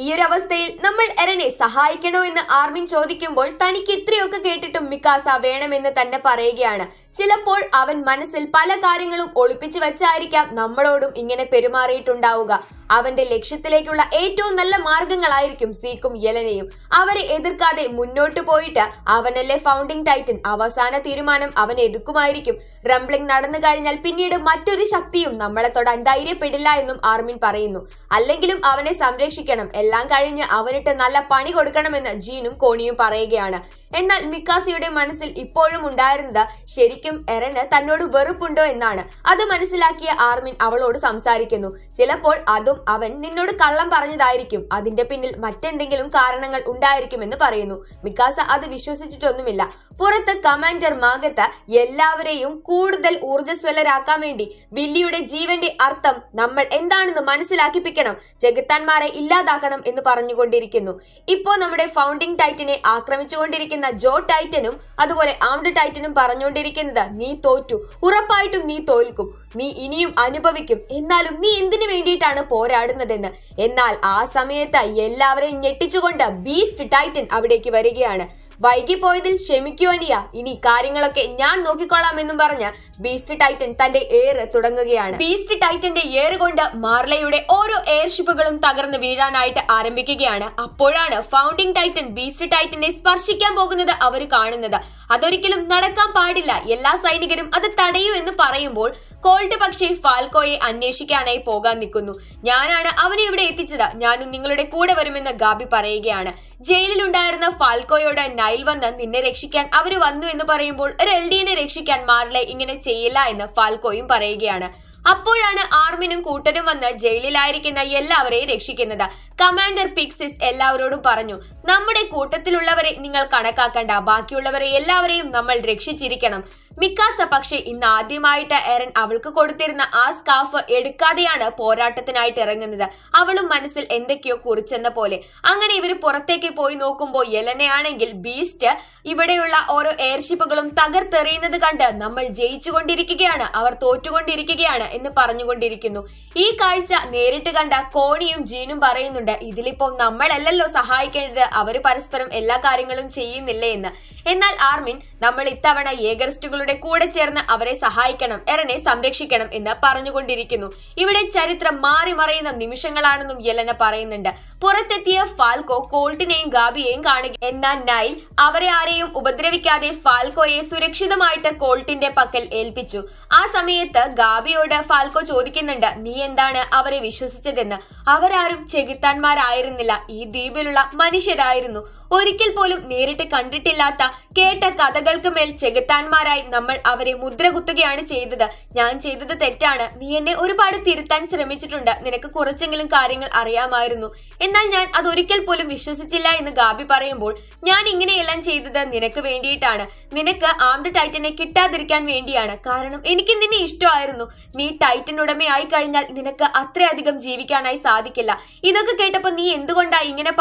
ഈയൊരു അവസ്ഥയിൽ നമ്മൾ എരനെ സഹായിക്കണോ എന്ന് ആർമിൻ ചോദിക്കുമ്പോൾ തനിക്ക് ഇത്രയൊക്കെ കേട്ടിട്ടും മിക്കാസ വേണമെന്ന് തന്നെ പറയുകയാണ് ചിലപ്പോൾ അവൻ മനസ്സിൽ പല കാര്യങ്ങളും ഒളിപ്പിച്ചു വെച്ചായിരിക്കാം നമ്മളോടും ഇങ്ങനെ പെരുമാറിയിട്ടുണ്ടാവുക അവന്റെ ലക്ഷ്യത്തിലേക്കുള്ള ഏറ്റവും നല്ല മാർഗങ്ങളായിരിക്കും സീക്കും യലനയും അവരെ എതിർക്കാതെ മുന്നോട്ട് പോയിട്ട് അവനല്ലേ ഫൗണ്ടിംഗ് ടൈറ്റൻ അവസാന തീരുമാനം അവൻ എടുക്കുമായിരിക്കും റംബ്ലിംഗ് നടന്നു കഴിഞ്ഞാൽ പിന്നീട് മറ്റൊരു ശക്തിയും നമ്മളെ തൊടാൻ ധൈര്യപ്പെടില്ല എന്നും ആർമിൻ പറയുന്നു അല്ലെങ്കിലും അവനെ സംരക്ഷിക്കണം എല്ലാം കഴിഞ്ഞ് അവനിട്ട് നല്ല പണി കൊടുക്കണമെന്ന് ജീനും കോണിയും പറയുകയാണ് എന്നാൽ മിക്കാസിയുടെ മനസ്സിൽ ഇപ്പോഴും ഉണ്ടായിരുന്നത് ശരിക്കും എറന് തന്നോട് വെറുപ്പുണ്ടോ എന്നാണ് അത് മനസ്സിലാക്കിയ ആർമിൻ അവളോട് സംസാരിക്കുന്നു ചിലപ്പോൾ അതും അവൻ നിന്നോട് കള്ളം പറഞ്ഞതായിരിക്കും അതിന്റെ പിന്നിൽ മറ്റെന്തെങ്കിലും കാരണങ്ങൾ ഉണ്ടായിരിക്കുമെന്ന് പറയുന്നു മിക്കാസ അത് വിശ്വസിച്ചിട്ടൊന്നുമില്ല പുറത്ത് കമാൻഡർ മാഗത്ത് എല്ലാവരെയും കൂടുതൽ ഊർജ്ജസ്വലരാക്കാൻ വേണ്ടി ബില്ലിയുടെ ജീവന്റെ അർത്ഥം നമ്മൾ എന്താണെന്ന് മനസ്സിലാക്കിപ്പിക്കണം ചെകുത്താന്മാരെ ഇല്ലാതാക്കണം എന്ന് പറഞ്ഞുകൊണ്ടിരിക്കുന്നു ഇപ്പോ നമ്മുടെ ഫൗണ്ടിങ് ടൈറ്റിനെ ആക്രമിച്ചുകൊണ്ടിരിക്കുന്നു എന്ന ജോ ടൈറ്റനും അതുപോലെ ആംഡ് ടൈറ്റനും പറഞ്ഞുകൊണ്ടിരിക്കുന്നത് നീ തോറ്റു ഉറപ്പായിട്ടും നീ തോൽക്കും നീ ഇനിയും അനുഭവിക്കും എന്നാലും നീ എന്തിനു വേണ്ടിയിട്ടാണ് പോരാടുന്നതെന്ന് എന്നാൽ ആ സമയത്ത് എല്ലാവരെയും ഞെട്ടിച്ചുകൊണ്ട് ബീസ്റ്റ് ടൈറ്റൻ അവിടേക്ക് വരികയാണ് വൈകിപ്പോയതിൽ ക്ഷമിക്കുവനിയ ഇനി കാര്യങ്ങളൊക്കെ ഞാൻ നോക്കിക്കൊള്ളാം എന്നും പറഞ്ഞ് ബീസ്റ്റ് ടൈറ്റൻ തന്റെ എയർ തുടങ്ങുകയാണ് ബീസ്റ്റ് ടൈറ്റന്റെ എയർ കൊണ്ട് മാർലയുടെ ഓരോ എയർഷിപ്പുകളും തകർന്ന് വീഴാനായിട്ട് ആരംഭിക്കുകയാണ് അപ്പോഴാണ് ഫൗണ്ടിംഗ് ടൈറ്റൻ ബീസ്റ്റ് ടൈറ്റനെ സ്പർശിക്കാൻ പോകുന്നത് അവർ കാണുന്നത് അതൊരിക്കലും നടക്കാൻ പാടില്ല എല്ലാ സൈനികരും അത് തടയൂ എന്ന് പറയുമ്പോൾ കോൾട്ട് പക്ഷേ ഫാൽക്കോയെ അന്വേഷിക്കാനായി പോകാൻ നിൽക്കുന്നു ഞാനാണ് അവനെ ഇവിടെ എത്തിച്ചത് ഞാനും നിങ്ങളുടെ കൂടെ വരുമെന്ന് ഗാബി പറയുകയാണ് ജയിലിലുണ്ടായിരുന്ന ഫാൽക്കോയോട് നൈൽ വന്ന് നിന്നെ രക്ഷിക്കാൻ അവര് വന്നു എന്ന് പറയുമ്പോൾ ഒരു എൽഡിയെ രക്ഷിക്കാൻ മാർലെ ഇങ്ങനെ ചെയ്യില്ല എന്ന് ഫാൽക്കോയും പറയുകയാണ് അപ്പോഴാണ് ആർമിനും കൂട്ടരും വന്ന് ജയിലിലായിരിക്കുന്ന എല്ലാവരെയും രക്ഷിക്കുന്നത് കമാൻഡർ പിക്സിസ് എല്ലാവരോടും പറഞ്ഞു നമ്മുടെ കൂട്ടത്തിലുള്ളവരെ നിങ്ങൾ കണക്കാക്കണ്ട ബാക്കിയുള്ളവരെ എല്ലാവരെയും നമ്മൾ രക്ഷിച്ചിരിക്കണം മിക്കാസ പക്ഷേ ഇന്ന് ആദ്യമായിട്ട് എറൻ അവൾക്ക് കൊടുത്തിരുന്ന ആ സ്കാഫ് എടുക്കാതെയാണ് പോരാട്ടത്തിനായിട്ട് ഇറങ്ങുന്നത് അവളും മനസ്സിൽ എന്തൊക്കെയോ കുറിച്ചെന്ന പോലെ അങ്ങനെ ഇവർ പുറത്തേക്ക് പോയി നോക്കുമ്പോൾ യെലനയാണെങ്കിൽ ബീസ്റ്റ് ഇവിടെയുള്ള ഓരോ എയർഷിപ്പുകളും തകർത്തെറിയുന്നത് കണ്ട് നമ്മൾ ജയിച്ചുകൊണ്ടിരിക്കുകയാണ് അവർ തോറ്റുകൊണ്ടിരിക്കുകയാണ് എന്ന് പറഞ്ഞുകൊണ്ടിരിക്കുന്നു ഈ കാഴ്ച നേരിട്ട് കണ്ട കോണിയും ജീനും പറയുന്നുണ്ട് ഇതിലിപ്പോ നമ്മളല്ലല്ലോ സഹായിക്കേണ്ടത് അവർ പരസ്പരം എല്ലാ കാര്യങ്ങളും ചെയ്യുന്നില്ലേ എന്ന് എന്നാൽ ആർമിൻ നമ്മൾ ഇത്തവണ ഏഗറിസ്റ്റുകളുടെ കൂടെ ചേർന്ന് അവരെ സഹായിക്കണം എറനെ സംരക്ഷിക്കണം എന്ന് പറഞ്ഞുകൊണ്ടിരിക്കുന്നു ഇവിടെ ചരിത്രം മാറി മറയുന്ന നിമിഷങ്ങളാണെന്നും യെലന പറയുന്നുണ്ട് പുറത്തെത്തിയ ഫാൽക്കോ കോൾട്ടിനെയും ഗാബിയെയും കാണുക എന്നാൽ നൈൽ അവരെ ആരെയും ഉപദ്രവിക്കാതെ ഫാൽക്കോയെ സുരക്ഷിതമായിട്ട് കോൾട്ടിന്റെ പക്കൽ ഏൽപ്പിച്ചു ആ സമയത്ത് ഗാബിയോട് ഫാൽക്കോ ചോദിക്കുന്നുണ്ട് നീ എന്താണ് അവരെ വിശ്വസിച്ചതെന്ന് അവരാരും ചെകുത്താന്മാരായിരുന്നില്ല ഈ ദ്വീപിലുള്ള മനുഷ്യരായിരുന്നു ഒരിക്കൽ പോലും നേരിട്ട് കണ്ടിട്ടില്ലാത്ത കേട്ട കഥകൾക്ക് മേൽ ചെകുത്താന്മാരായി നമ്മൾ അവരെ മുദ്ര കുത്തുകയാണ് ചെയ്തത് ഞാൻ ചെയ്തത് തെറ്റാണ് നീ എന്നെ ഒരുപാട് തിരുത്താൻ ശ്രമിച്ചിട്ടുണ്ട് നിനക്ക് കുറച്ചെങ്കിലും കാര്യങ്ങൾ അറിയാമായിരുന്നു എന്നാൽ ഞാൻ അതൊരിക്കൽ പോലും വിശ്വസിച്ചില്ല എന്ന് ഗാബി പറയുമ്പോൾ ഞാൻ ഇങ്ങനെയെല്ലാം ചെയ്തത് നിനക്ക് വേണ്ടിയിട്ടാണ് നിനക്ക് ആംഡ് ടൈറ്റനെ കിട്ടാതിരിക്കാൻ വേണ്ടിയാണ് കാരണം എനിക്ക് നിന്നെ ഇഷ്ടമായിരുന്നു നീ ടൈറ്റൻ ഉടമയായി കഴിഞ്ഞാൽ നിനക്ക് അത്രയധികം ജീവിക്കാനായി സാധിക്കില്ല ഇതൊക്കെ കേട്ടപ്പോൾ നീ എന്തുകൊണ്ടാണ് ഇങ്ങനെ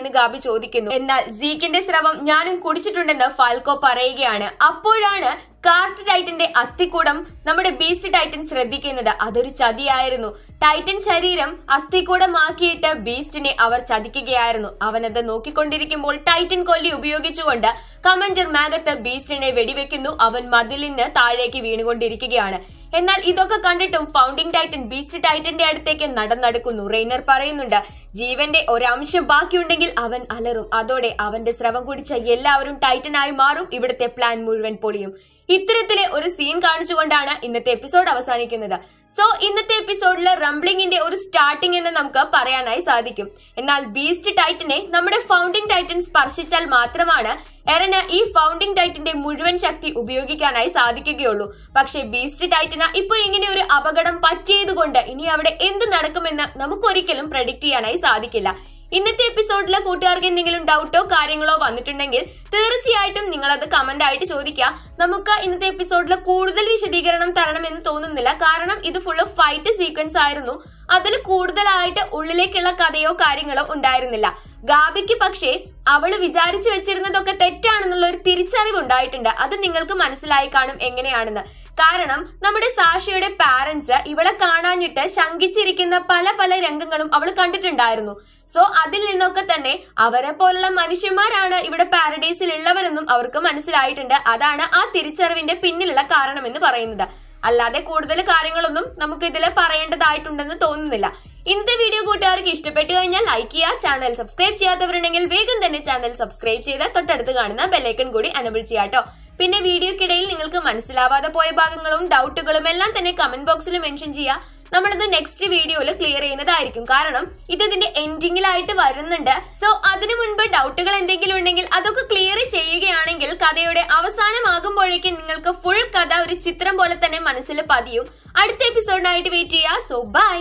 എന്ന് ഗാബി ചോദിക്കുന്നു എന്നാൽ സീക്കിന്റെ സ്രവം ഞാനും കുടിച്ചിട്ടുണ്ടെന്ന് എന്ന് ഫാൽക്കോ പറയുകയാണ് അപ്പോഴാണ് കാർട്ട് ടൈറ്റന്റെ അസ്ഥിക്കൂടം നമ്മുടെ ബീസ്റ്റ് ടൈറ്റൻ ശ്രദ്ധിക്കുന്നത് അതൊരു ചതിയായിരുന്നു ടൈറ്റൻ ശരീരം അസ്ഥിക്കൂടമാക്കിയിട്ട് ബീസ്റ്റിനെ അവർ ചതിക്കുകയായിരുന്നു അവനത് നോക്കിക്കൊണ്ടിരിക്കുമ്പോൾ ടൈറ്റൻ കൊല്ലി ഉപയോഗിച്ചുകൊണ്ട് കമഞ്ചർ മാഗത്ത് ബീസ്റ്റിനെ വെടിവെക്കുന്നു അവൻ മതിലിന് താഴേക്ക് വീണുകൊണ്ടിരിക്കുകയാണ് എന്നാൽ ഇതൊക്കെ കണ്ടിട്ടും ഫൗണ്ടിംഗ് ടൈറ്റൻ ബീസ്റ്റ് ടൈറ്റന്റെ അടുത്തേക്ക് നടന്നടക്കുന്നു റെയ്നർ പറയുന്നുണ്ട് ജീവന്റെ ഒരംശം ബാക്കിയുണ്ടെങ്കിൽ അവൻ അലറും അതോടെ അവന്റെ സ്രവം കുടിച്ച എല്ലാവരും ടൈറ്റനായി മാറും ഇവിടുത്തെ പ്ലാൻ മുഴുവൻ പൊളിയും ഇത്തരത്തിലെ ഒരു സീൻ കാണിച്ചുകൊണ്ടാണ് ഇന്നത്തെ എപ്പിസോഡ് അവസാനിക്കുന്നത് സോ ഇന്നത്തെ എപ്പിസോഡിൽ റംബ്ലിംഗിന്റെ ഒരു സ്റ്റാർട്ടിംഗ് എന്ന് നമുക്ക് പറയാനായി സാധിക്കും എന്നാൽ ബീസ്റ്റ് ടൈറ്റനെ നമ്മുടെ ഫൗണ്ടിംഗ് ടൈറ്റൻ സ്പർശിച്ചാൽ മാത്രമാണ് എറന് ഈ ഫൗണ്ടിംഗ് ടൈറ്റന്റെ മുഴുവൻ ശക്തി ഉപയോഗിക്കാനായി സാധിക്കുകയുള്ളൂ പക്ഷേ ബീസ്റ്റ് ടൈറ്റന് ഇപ്പൊ ഇങ്ങനെ ഒരു അപകടം പറ്റിയത് കൊണ്ട് ഇനി അവിടെ എന്ത് നടക്കുമെന്ന് നമുക്കൊരിക്കലും പ്രഡിക്ട് ചെയ്യാനായി സാധിക്കില്ല ഇന്നത്തെ എപ്പിസോഡിലെ കൂട്ടുകാർക്ക് എന്തെങ്കിലും ഡൗട്ടോ കാര്യങ്ങളോ വന്നിട്ടുണ്ടെങ്കിൽ തീർച്ചയായിട്ടും നിങ്ങൾ അത് കമന്റ് ആയിട്ട് ചോദിക്കുക നമുക്ക് ഇന്നത്തെ എപ്പിസോഡിൽ കൂടുതൽ വിശദീകരണം എന്ന് തോന്നുന്നില്ല കാരണം ഇത് ഫുള്ള് ഫൈറ്റ് സീക്വൻസ് ആയിരുന്നു അതിൽ കൂടുതലായിട്ട് ഉള്ളിലേക്കുള്ള കഥയോ കാര്യങ്ങളോ ഉണ്ടായിരുന്നില്ല ഗാബിക്ക് പക്ഷേ അവൾ വിചാരിച്ചു വെച്ചിരുന്നതൊക്കെ തെറ്റാണെന്നുള്ള ഒരു തിരിച്ചറിവ് ഉണ്ടായിട്ടുണ്ട് അത് നിങ്ങൾക്ക് മനസ്സിലായി കാണും എങ്ങനെയാണെന്ന് കാരണം നമ്മുടെ സാഷയുടെ പാരന്റ്സ് ഇവളെ കാണാഞ്ഞിട്ട് ശങ്കിച്ചിരിക്കുന്ന പല പല രംഗങ്ങളും അവൾ കണ്ടിട്ടുണ്ടായിരുന്നു സോ അതിൽ നിന്നൊക്കെ തന്നെ അവരെ പോലുള്ള മനുഷ്യന്മാരാണ് ഇവിടെ പാരഡൈസിൽ ഉള്ളവരെന്നും അവർക്ക് മനസ്സിലായിട്ടുണ്ട് അതാണ് ആ തിരിച്ചറിവിന്റെ പിന്നിലുള്ള കാരണമെന്ന് പറയുന്നത് അല്ലാതെ കൂടുതൽ കാര്യങ്ങളൊന്നും നമുക്ക് ഇതിൽ പറയേണ്ടതായിട്ടുണ്ടെന്ന് തോന്നുന്നില്ല ഇന്നത്തെ വീഡിയോ കൂട്ടുകാർക്ക് ഇഷ്ടപ്പെട്ടു കഴിഞ്ഞാൽ ലൈക്ക് ചെയ്യുക ചാനൽ സബ്സ്ക്രൈബ് ചെയ്യാത്തവരുണ്ടെങ്കിൽ വേഗം തന്നെ ചാനൽ സബ്സ്ക്രൈബ് ചെയ്ത് തൊട്ടടുത്ത് കാണുന്ന ബെല്ലൈക്കൺ കൂടി അനബിൾ ചെയ്യാട്ടോ പിന്നെ വീഡിയോക്കിടയിൽ നിങ്ങൾക്ക് മനസ്സിലാവാതെ പോയ ഭാഗങ്ങളും ഡൗട്ടുകളും എല്ലാം തന്നെ കമന്റ് ബോക്സിൽ മെൻഷൻ ചെയ്യുക നമ്മളിത് നെക്സ്റ്റ് വീഡിയോയിൽ ക്ലിയർ ചെയ്യുന്നതായിരിക്കും കാരണം ഇത് ഇതിന്റെ എൻഡിങ്ങിലായിട്ട് വരുന്നുണ്ട് സോ അതിനു മുൻപ് ഡൗട്ടുകൾ എന്തെങ്കിലും ഉണ്ടെങ്കിൽ അതൊക്കെ ക്ലിയർ ചെയ്യുകയാണെങ്കിൽ കഥയുടെ അവസാനമാകുമ്പോഴേക്കും നിങ്ങൾക്ക് ഫുൾ കഥ ഒരു ചിത്രം പോലെ തന്നെ മനസ്സിൽ പതിയും അടുത്ത എപ്പിസോഡിനായിട്ട് വെയിറ്റ് ചെയ്യുക സോ ബൈ